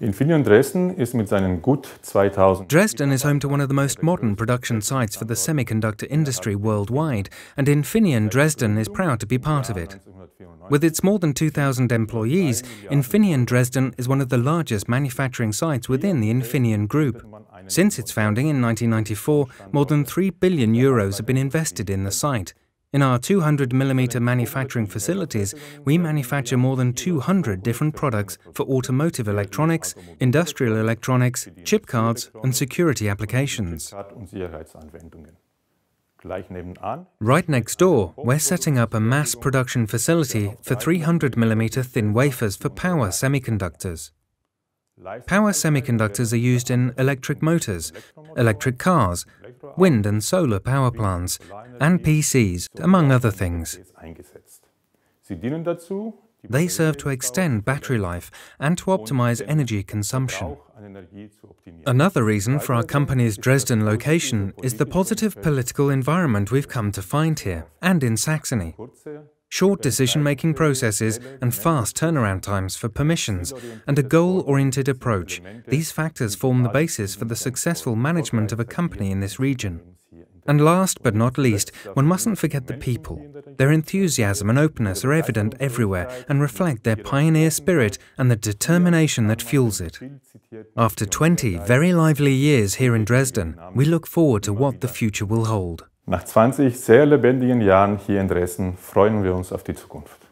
Dresden Dresden is home to one of the most modern production sites for the semiconductor industry worldwide, and Infineon Dresden is proud to be part of it. With its more than 2,000 employees, Infineon Dresden is one of the largest manufacturing sites within the Infineon Group. Since its founding in 1994, more than 3 billion euros have been invested in the site. In our 200mm manufacturing facilities, we manufacture more than 200 different products for automotive electronics, industrial electronics, chip cards and security applications. Right next door, we're setting up a mass production facility for 300mm thin wafers for power semiconductors. Power semiconductors are used in electric motors, electric cars, wind and solar power plants, and PCs, among other things. They serve to extend battery life and to optimize energy consumption. Another reason for our company's Dresden location is the positive political environment we've come to find here and in Saxony. Short decision making processes and fast turnaround times for permissions, and a goal oriented approach. These factors form the basis for the successful management of a company in this region. And last but not least, one mustn't forget the people. Their enthusiasm and openness are evident everywhere and reflect their pioneer spirit and the determination that fuels it. After 20 very lively years here in Dresden, we look forward to what the future will hold. Nach 20 sehr lebendigen Jahren hier in Dresden freuen wir uns auf die Zukunft.